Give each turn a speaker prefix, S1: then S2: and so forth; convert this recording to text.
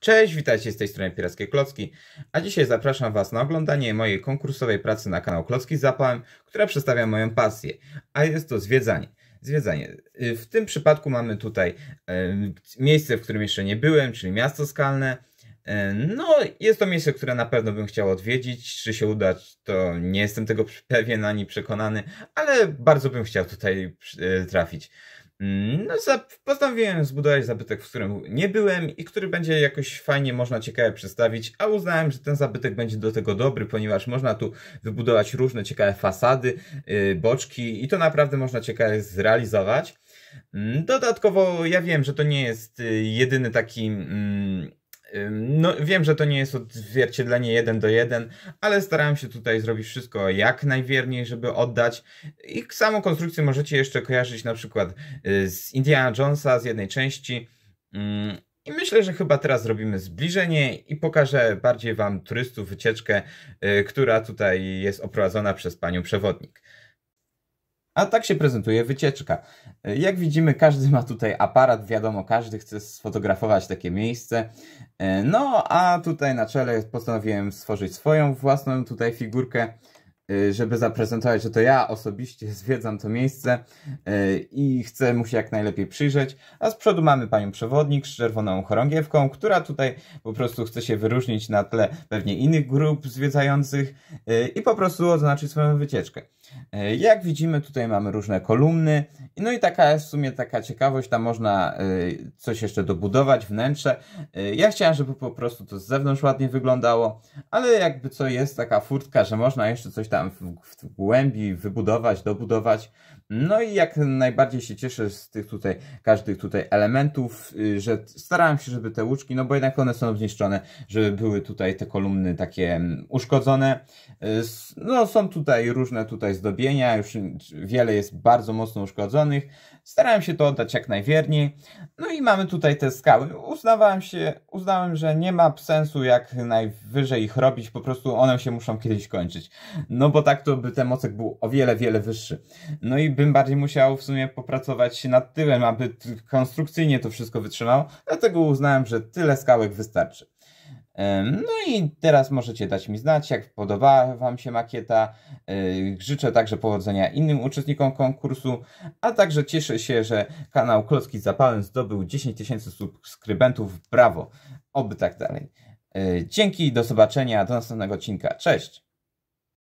S1: Cześć, witajcie z tej strony Pirackie Klocki, a dzisiaj zapraszam Was na oglądanie mojej konkursowej pracy na kanał Klocki z Zapałem, która przedstawia moją pasję, a jest to zwiedzanie. Zwiedzanie. Y, w tym przypadku mamy tutaj y, miejsce, w którym jeszcze nie byłem, czyli miasto skalne. Y, no, jest to miejsce, które na pewno bym chciał odwiedzić. Czy się uda, to nie jestem tego pewien ani przekonany, ale bardzo bym chciał tutaj trafić. Mm, no, postanowiłem zbudować zabytek, w którym nie byłem i który będzie jakoś fajnie można ciekawie przedstawić, a uznałem, że ten zabytek będzie do tego dobry, ponieważ można tu wybudować różne ciekawe fasady, yy, boczki i to naprawdę można ciekawie zrealizować. Mm, dodatkowo ja wiem, że to nie jest y, jedyny taki mm, no, wiem, że to nie jest odzwierciedlenie jeden do jeden, ale starałem się tutaj zrobić wszystko jak najwierniej, żeby oddać. I samą konstrukcję możecie jeszcze kojarzyć na przykład y, z Indiana Jonesa z jednej części. Mm, I myślę, że chyba teraz zrobimy zbliżenie i pokażę bardziej Wam turystów wycieczkę, y, która tutaj jest oprowadzona przez panią przewodnik. A tak się prezentuje wycieczka. Jak widzimy, każdy ma tutaj aparat, wiadomo, każdy chce sfotografować takie miejsce. E, no, a tutaj na czele postanowiłem stworzyć swoją własną tutaj figurkę. Y, żeby zaprezentować, że to ja osobiście zwiedzam to miejsce y, i chcę mu się jak najlepiej przyjrzeć. A z przodu mamy panią przewodnik z czerwoną chorągiewką, która tutaj po prostu chce się wyróżnić na tle pewnie innych grup zwiedzających y, i po prostu oznaczyć swoją wycieczkę. Jak widzimy, tutaj mamy różne kolumny no i taka jest w sumie taka ciekawość, tam można y, coś jeszcze dobudować, wnętrze. Y, ja chciałem, żeby po prostu to z zewnątrz ładnie wyglądało, ale jakby co jest taka furtka, że można jeszcze coś tam w, w głębi wybudować, dobudować. No i jak najbardziej się cieszę z tych tutaj, każdych tutaj elementów, y, że starałem się, żeby te łuczki, no bo jednak one są zniszczone, żeby były tutaj te kolumny takie mm, uszkodzone. Y, no są tutaj różne tutaj zdobienia, już wiele jest bardzo mocno uszkodzonych. Starałem się to oddać jak najwierniej. No i mamy tutaj te skały. Uznawałem się, uznałem, że nie ma sensu jak najwyżej ich robić, po prostu one się muszą kiedyś kończyć. No bo tak to by ten mocek był o wiele, wiele wyższy. No i bym bardziej musiał w sumie popracować nad tyłem, aby konstrukcyjnie to wszystko wytrzymał, dlatego uznałem, że tyle skałek wystarczy. No i teraz możecie dać mi znać, jak podobała Wam się makieta. E, życzę także powodzenia innym uczestnikom konkursu, a także cieszę się, że kanał Klocki Zapałem zdobył 10 tysięcy subskrybentów. Brawo! Oby tak dalej. E, dzięki, do zobaczenia, do następnego odcinka. Cześć!